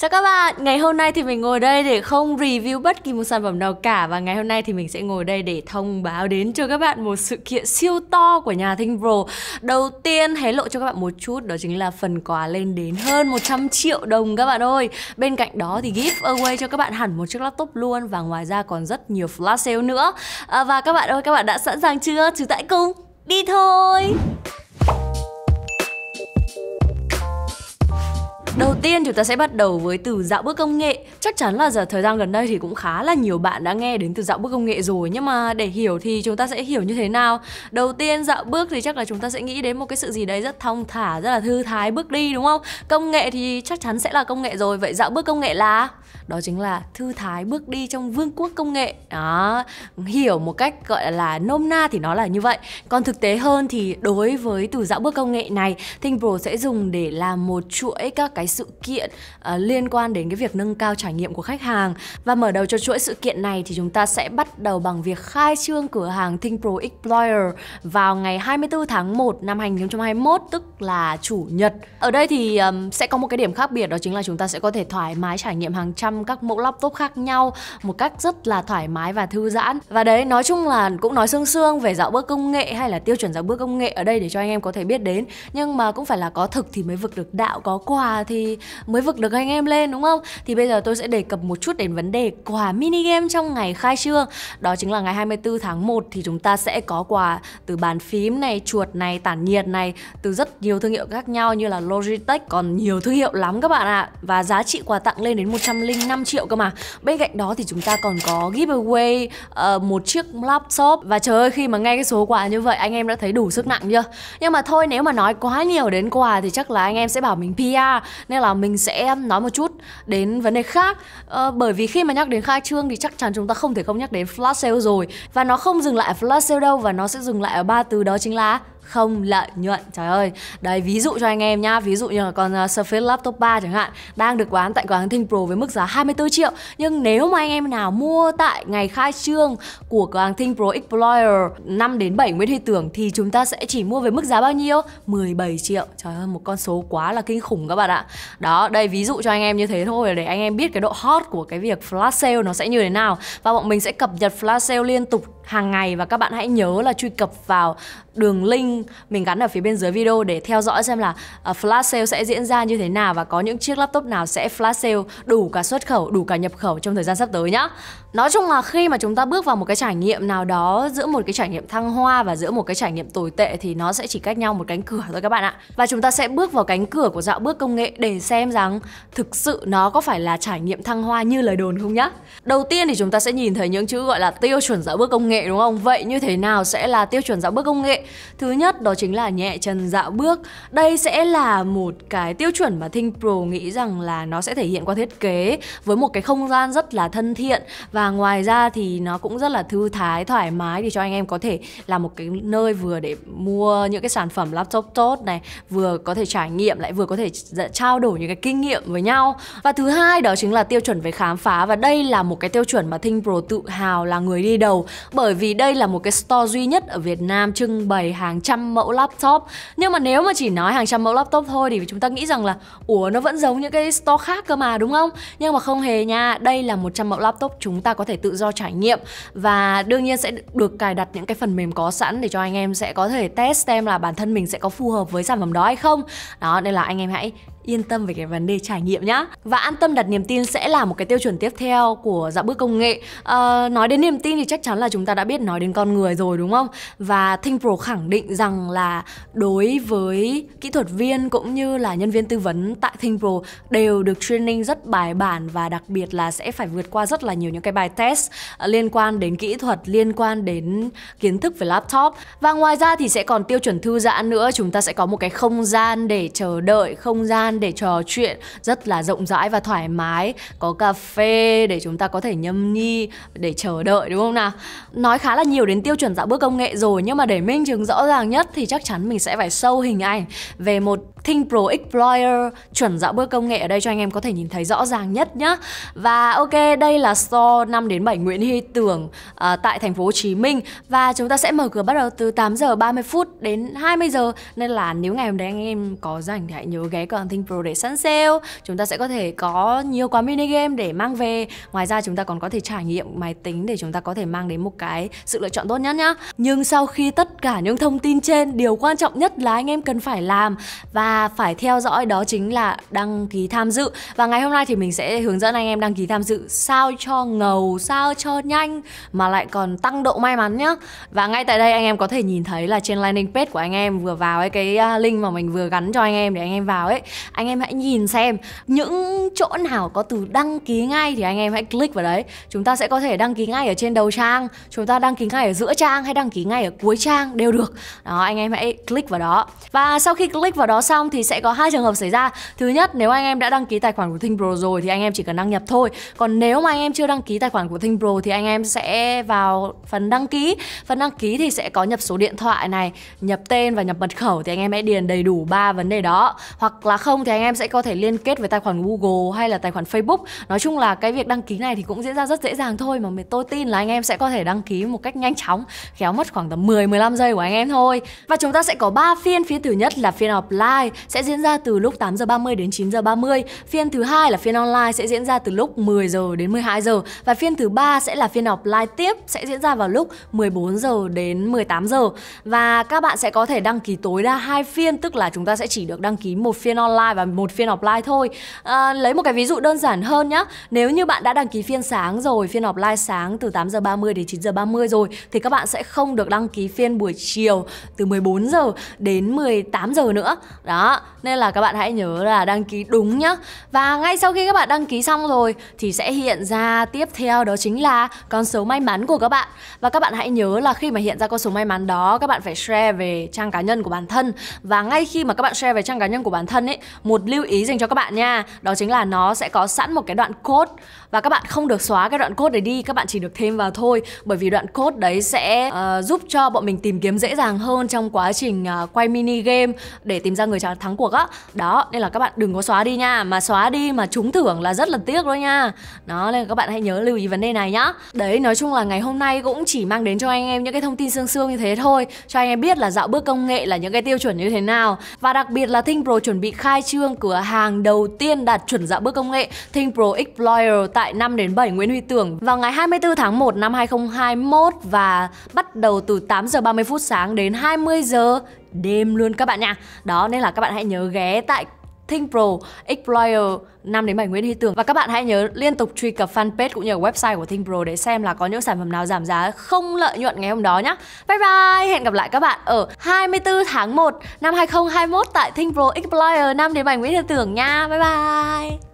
Chào các bạn, ngày hôm nay thì mình ngồi đây để không review bất kỳ một sản phẩm nào cả và ngày hôm nay thì mình sẽ ngồi đây để thông báo đến cho các bạn một sự kiện siêu to của nhà Thinh Pro. Đầu tiên hé lộ cho các bạn một chút đó chính là phần quà lên đến hơn 100 triệu đồng các bạn ơi. Bên cạnh đó thì away cho các bạn hẳn một chiếc laptop luôn và ngoài ra còn rất nhiều flash sale nữa. À, và các bạn ơi, các bạn đã sẵn sàng chưa? Chúng tại cùng đi thôi. Đầu tiên chúng ta sẽ bắt đầu với từ dạo bước công nghệ. Chắc chắn là giờ thời gian gần đây thì cũng khá là nhiều bạn đã nghe đến từ dạo bước công nghệ rồi nhưng mà để hiểu thì chúng ta sẽ hiểu như thế nào? Đầu tiên dạo bước thì chắc là chúng ta sẽ nghĩ đến một cái sự gì đấy rất thong thả, rất là thư thái bước đi đúng không? Công nghệ thì chắc chắn sẽ là công nghệ rồi. Vậy dạo bước công nghệ là đó chính là thư thái bước đi trong vương quốc công nghệ đó hiểu một cách gọi là nôm na thì nó là như vậy còn thực tế hơn thì đối với từ dạo bước công nghệ này Think Pro sẽ dùng để làm một chuỗi các cái sự kiện uh, liên quan đến cái việc nâng cao trải nghiệm của khách hàng và mở đầu cho chuỗi sự kiện này thì chúng ta sẽ bắt đầu bằng việc khai trương cửa hàng Think Pro Explorer vào ngày 24 tháng 1 năm 2021 tức là chủ nhật ở đây thì um, sẽ có một cái điểm khác biệt đó chính là chúng ta sẽ có thể thoải mái trải nghiệm hàng trăm các mẫu laptop khác nhau một cách rất là thoải mái và thư giãn. Và đấy, nói chung là cũng nói sương sương về dạo bước công nghệ hay là tiêu chuẩn dạo bước công nghệ ở đây để cho anh em có thể biết đến. Nhưng mà cũng phải là có thực thì mới vực được đạo, có quà thì mới vực được anh em lên đúng không? Thì bây giờ tôi sẽ đề cập một chút đến vấn đề quà mini game trong ngày khai trương. Đó chính là ngày 24 tháng 1 thì chúng ta sẽ có quà từ bàn phím này, chuột này, tản nhiệt này, từ rất nhiều thương hiệu khác nhau như là Logitech còn nhiều thương hiệu lắm các bạn ạ. À. Và giá trị quà tặng lên đến 100 Linh 5 triệu cơ mà Bên cạnh đó thì chúng ta còn có giveaway uh, một chiếc laptop Và trời ơi khi mà nghe cái số quà như vậy anh em đã thấy đủ sức nặng chưa Nhưng mà thôi nếu mà nói quá nhiều đến quà thì chắc là anh em sẽ bảo mình PR Nên là mình sẽ nói một chút đến vấn đề khác uh, Bởi vì khi mà nhắc đến khai trương thì chắc chắn chúng ta không thể không nhắc đến flash sale rồi Và nó không dừng lại ở flash sale đâu và nó sẽ dừng lại ở ba từ đó chính là không lợi nhuận trời ơi đấy ví dụ cho anh em nhá ví dụ như là con à, Surface Laptop 3 chẳng hạn đang được bán tại cửa hàng Thinh Pro với mức giá 24 triệu nhưng nếu mà anh em nào mua tại ngày khai trương của cửa hàng Thinh Pro Explorer 5 đến 7 Nguyễn Huy Tưởng thì chúng ta sẽ chỉ mua với mức giá bao nhiêu 17 triệu trời ơi một con số quá là kinh khủng các bạn ạ đó đây ví dụ cho anh em như thế thôi để anh em biết cái độ hot của cái việc flash sale nó sẽ như thế nào và bọn mình sẽ cập nhật flash sale liên tục hàng ngày và các bạn hãy nhớ là truy cập vào đường link mình gắn ở phía bên dưới video để theo dõi xem là à, flash sale sẽ diễn ra như thế nào và có những chiếc laptop nào sẽ flash sale đủ cả xuất khẩu, đủ cả nhập khẩu trong thời gian sắp tới nhá. Nói chung là khi mà chúng ta bước vào một cái trải nghiệm nào đó giữa một cái trải nghiệm thăng hoa và giữa một cái trải nghiệm tồi tệ thì nó sẽ chỉ cách nhau một cánh cửa thôi các bạn ạ. Và chúng ta sẽ bước vào cánh cửa của dạo bước công nghệ để xem rằng thực sự nó có phải là trải nghiệm thăng hoa như lời đồn không nhá. Đầu tiên thì chúng ta sẽ nhìn thấy những chữ gọi là tiêu chuẩn dạo bước công nghệ nghệ đúng không? Vậy như thế nào sẽ là tiêu chuẩn dạo bước công nghệ? Thứ nhất đó chính là nhẹ chân dạo bước. Đây sẽ là một cái tiêu chuẩn mà Think Pro nghĩ rằng là nó sẽ thể hiện qua thiết kế với một cái không gian rất là thân thiện và ngoài ra thì nó cũng rất là thư thái, thoải mái để cho anh em có thể là một cái nơi vừa để mua những cái sản phẩm laptop tốt này, vừa có thể trải nghiệm lại vừa có thể trao đổi những cái kinh nghiệm với nhau. Và thứ hai đó chính là tiêu chuẩn về khám phá và đây là một cái tiêu chuẩn mà Think Pro tự hào là người đi đầu bởi bởi vì đây là một cái store duy nhất ở Việt Nam trưng bày hàng trăm mẫu laptop nhưng mà nếu mà chỉ nói hàng trăm mẫu laptop thôi thì chúng ta nghĩ rằng là ủa nó vẫn giống những cái store khác cơ mà đúng không nhưng mà không hề nha đây là 100 mẫu laptop chúng ta có thể tự do trải nghiệm và đương nhiên sẽ được cài đặt những cái phần mềm có sẵn để cho anh em sẽ có thể test xem là bản thân mình sẽ có phù hợp với sản phẩm đó hay không đó nên là anh em hãy yên tâm về cái vấn đề trải nghiệm nhá và an tâm đặt niềm tin sẽ là một cái tiêu chuẩn tiếp theo của dạo bước công nghệ à, nói đến niềm tin thì chắc chắn là chúng ta đã biết nói đến con người rồi đúng không và Think Pro khẳng định rằng là đối với kỹ thuật viên cũng như là nhân viên tư vấn tại Think Pro đều được training rất bài bản và đặc biệt là sẽ phải vượt qua rất là nhiều những cái bài test ờ, liên quan đến kỹ thuật liên quan đến kiến thức về laptop và ngoài ra thì sẽ còn tiêu chuẩn thư giãn nữa chúng ta sẽ có một cái không gian để chờ đợi không gian để trò chuyện rất là rộng rãi và thoải mái có cà phê để chúng ta có thể nhâm nhi để chờ đợi đúng không nào nói khá là nhiều đến tiêu chuẩn dạo bước công nghệ rồi nhưng mà để minh chứng rõ ràng nhất thì chắc chắn mình sẽ phải sâu hình ảnh về một Think Pro Explorer chuẩn dạo bước công nghệ ở đây cho anh em có thể nhìn thấy rõ ràng nhất nhá và ok đây là store 5 đến 7 Nguyễn Hy Tưởng à, tại thành phố Hồ Chí Minh và chúng ta sẽ mở cửa bắt đầu từ 8 giờ 30 phút đến 20 giờ nên là nếu ngày hôm đấy anh em có rảnh thì hãy nhớ ghé cửa Think Tinh Pro để sẵn sale Chúng ta sẽ có thể có nhiều quá mini game để mang về Ngoài ra chúng ta còn có thể trải nghiệm máy tính để chúng ta có thể mang đến một cái sự lựa chọn tốt nhất nhá Nhưng sau khi tất cả những thông tin trên Điều quan trọng nhất là anh em cần phải làm Và phải theo dõi đó chính là đăng ký tham dự Và ngày hôm nay thì mình sẽ hướng dẫn anh em đăng ký tham dự Sao cho ngầu, sao cho nhanh Mà lại còn tăng độ may mắn nhá Và ngay tại đây anh em có thể nhìn thấy là trên landing page của anh em vừa vào ấy Cái à, link mà mình vừa gắn cho anh em để anh em vào ấy anh em hãy nhìn xem những chỗ nào có từ đăng ký ngay thì anh em hãy click vào đấy chúng ta sẽ có thể đăng ký ngay ở trên đầu trang chúng ta đăng ký ngay ở giữa trang hay đăng ký ngay ở cuối trang đều được đó anh em hãy click vào đó và sau khi click vào đó xong thì sẽ có hai trường hợp xảy ra thứ nhất nếu anh em đã đăng ký tài khoản của ThinkPro rồi thì anh em chỉ cần đăng nhập thôi còn nếu mà anh em chưa đăng ký tài khoản của ThinkPro thì anh em sẽ vào phần đăng ký phần đăng ký thì sẽ có nhập số điện thoại này nhập tên và nhập mật khẩu thì anh em hãy điền đầy đủ ba vấn đề đó hoặc là không không thì anh em sẽ có thể liên kết với tài khoản Google hay là tài khoản Facebook nói chung là cái việc đăng ký này thì cũng diễn ra rất dễ dàng thôi mà tôi tin là anh em sẽ có thể đăng ký một cách nhanh chóng khéo mất khoảng tầm 10 15 giây của anh em thôi và chúng ta sẽ có 3 phiên phiên thứ nhất là phiên offline sẽ diễn ra từ lúc 8 giờ 30 đến 9 giờ 30 phiên thứ hai là phiên online sẽ diễn ra từ lúc 10 giờ đến 12 giờ và phiên thứ ba sẽ là phiên offline tiếp sẽ diễn ra vào lúc 14 giờ đến 18 giờ và các bạn sẽ có thể đăng ký tối đa hai phiên tức là chúng ta sẽ chỉ được đăng ký một phiên online online và một phiên offline thôi à, lấy một cái ví dụ đơn giản hơn nhé nếu như bạn đã đăng ký phiên sáng rồi phiên offline sáng từ 8 giờ 30 đến 9 giờ 30 rồi thì các bạn sẽ không được đăng ký phiên buổi chiều từ 14 giờ đến 18 giờ nữa đó nên là các bạn hãy nhớ là đăng ký đúng nhá và ngay sau khi các bạn đăng ký xong rồi thì sẽ hiện ra tiếp theo đó chính là con số may mắn của các bạn và các bạn hãy nhớ là khi mà hiện ra con số may mắn đó các bạn phải share về trang cá nhân của bản thân và ngay khi mà các bạn share về trang cá nhân của bản thân ấy một lưu ý dành cho các bạn nha đó chính là nó sẽ có sẵn một cái đoạn code và các bạn không được xóa cái đoạn code đấy đi các bạn chỉ được thêm vào thôi bởi vì đoạn code đấy sẽ uh, giúp cho bọn mình tìm kiếm dễ dàng hơn trong quá trình uh, quay mini game để tìm ra người thắng cuộc á đó nên là các bạn đừng có xóa đi nha mà xóa đi mà trúng thưởng là rất là tiếc đó nha đó nên là các bạn hãy nhớ lưu ý vấn đề này nhá đấy nói chung là ngày hôm nay cũng chỉ mang đến cho anh em những cái thông tin sương sương như thế thôi cho anh em biết là dạo bước công nghệ là những cái tiêu chuẩn như thế nào và đặc biệt là Thinh Pro chuẩn bị khai trương cửa hàng đầu tiên đạt chuẩn dạ bước công nghệ Think Pro Explorer tại 5 đến 7 Nguyễn Huy Tưởng vào ngày 24 tháng 1 năm 2021 và bắt đầu từ 8 giờ 30 phút sáng đến 20 giờ đêm luôn các bạn nha. Đó nên là các bạn hãy nhớ ghé tại Think Pro, Explorer, 5 đến 7 Nguyễn Huy Tường. Và các bạn hãy nhớ liên tục truy cập fanpage cũng như website của Think Pro để xem là có những sản phẩm nào giảm giá không lợi nhuận ngày hôm đó nhé. Bye bye, hẹn gặp lại các bạn ở 24 tháng 1 năm 2021 tại Think Pro Explorer 5 đến 7 Nguyễn Huy Tường nha. Bye bye.